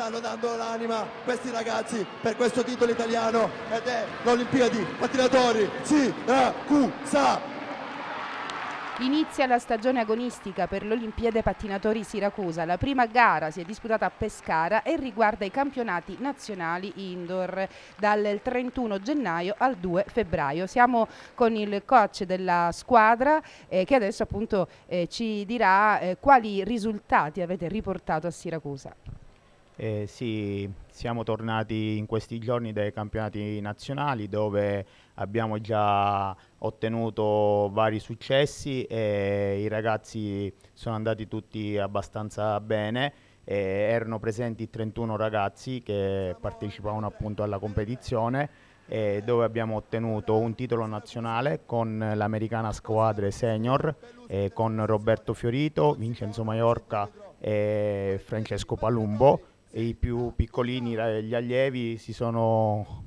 stanno dando l'anima questi ragazzi per questo titolo italiano ed è l'Olimpiadi Pattinatori Siracusa. Inizia la stagione agonistica per l'Olimpiade Pattinatori Siracusa. La prima gara si è disputata a Pescara e riguarda i campionati nazionali indoor dal 31 gennaio al 2 febbraio. Siamo con il coach della squadra eh, che adesso appunto eh, ci dirà eh, quali risultati avete riportato a Siracusa. Eh, sì, siamo tornati in questi giorni dai campionati nazionali dove abbiamo già ottenuto vari successi e i ragazzi sono andati tutti abbastanza bene. Eh, erano presenti 31 ragazzi che partecipavano appunto alla competizione eh, dove abbiamo ottenuto un titolo nazionale con l'americana squadre senior eh, con Roberto Fiorito, Vincenzo Maiorca e Francesco Palumbo i più piccolini, eh, gli allievi, si sono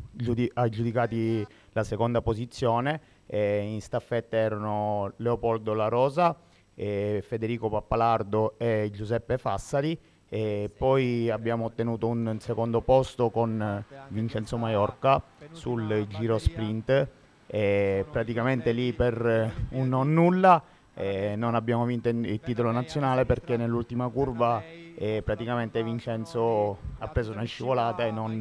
aggiudicati la seconda posizione e in staffetta erano Leopoldo La Rosa, Federico Pappalardo e Giuseppe Fassari e poi abbiamo ottenuto un secondo posto con Vincenzo Maiorca sul giro sprint e praticamente lì per un non nulla eh, non abbiamo vinto il titolo nazionale perché nell'ultima curva eh, praticamente Vincenzo ha preso una scivolata e non,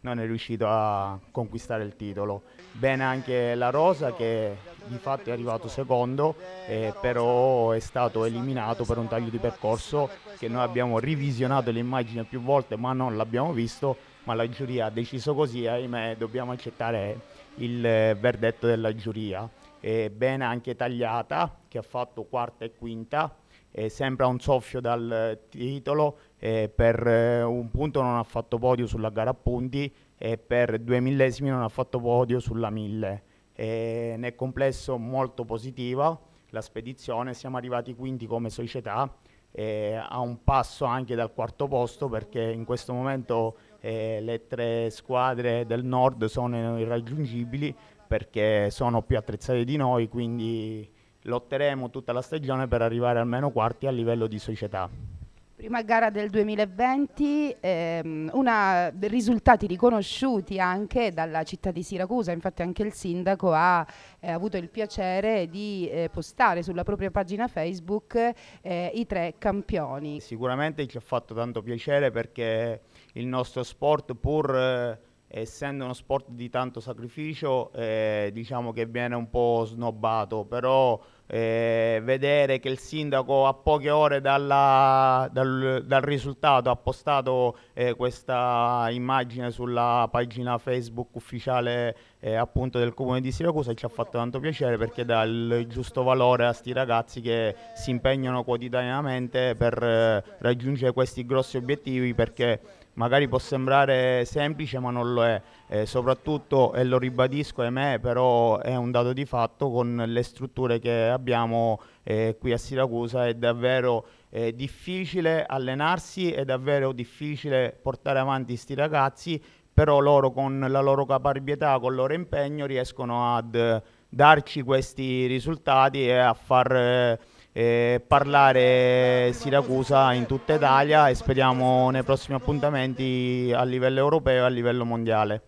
non, è riuscito a conquistare il titolo. Bene anche la Rosa che di fatto è arrivato secondo, eh, però è stato eliminato per un taglio di percorso che noi abbiamo revisionato l'immagine più volte ma non l'abbiamo visto, ma la giuria ha deciso così, ahimè dobbiamo accettare il verdetto della giuria eh, bene anche tagliata, che ha fatto quarta e quinta, eh, sempre a un soffio dal eh, titolo, eh, per eh, un punto non ha fatto podio sulla gara a punti e per due millesimi non ha fatto podio sulla 1000. Eh, nel complesso molto positiva la spedizione, siamo arrivati quindi come società a un passo anche dal quarto posto perché in questo momento eh, le tre squadre del nord sono irraggiungibili perché sono più attrezzati di noi, quindi lotteremo tutta la stagione per arrivare almeno quarti a livello di società. Prima gara del 2020, ehm, una, risultati riconosciuti anche dalla città di Siracusa, infatti anche il sindaco ha eh, avuto il piacere di eh, postare sulla propria pagina Facebook eh, i tre campioni. Sicuramente ci ha fatto tanto piacere perché il nostro sport pur eh, essendo uno sport di tanto sacrificio, eh, diciamo che viene un po' snobbato, però eh, vedere che il sindaco a poche ore dalla, dal, dal, risultato ha postato eh, questa immagine sulla pagina Facebook ufficiale eh, appunto del comune di Siracusa ci ha fatto tanto piacere perché dà il giusto valore a sti ragazzi che si impegnano quotidianamente per eh, raggiungere questi grossi obiettivi perché magari può sembrare semplice ma non lo è, eh, soprattutto e lo ribadisco ahimè però è un dato di fatto con le strutture che abbiamo eh, qui a Siracusa è davvero eh, difficile allenarsi, è davvero difficile portare avanti questi ragazzi, però loro con la loro caparbietà, con il loro impegno riescono ad eh, darci questi risultati e a far eh, eh, parlare Siracusa in tutta Italia e speriamo nei prossimi appuntamenti a livello europeo e a livello mondiale.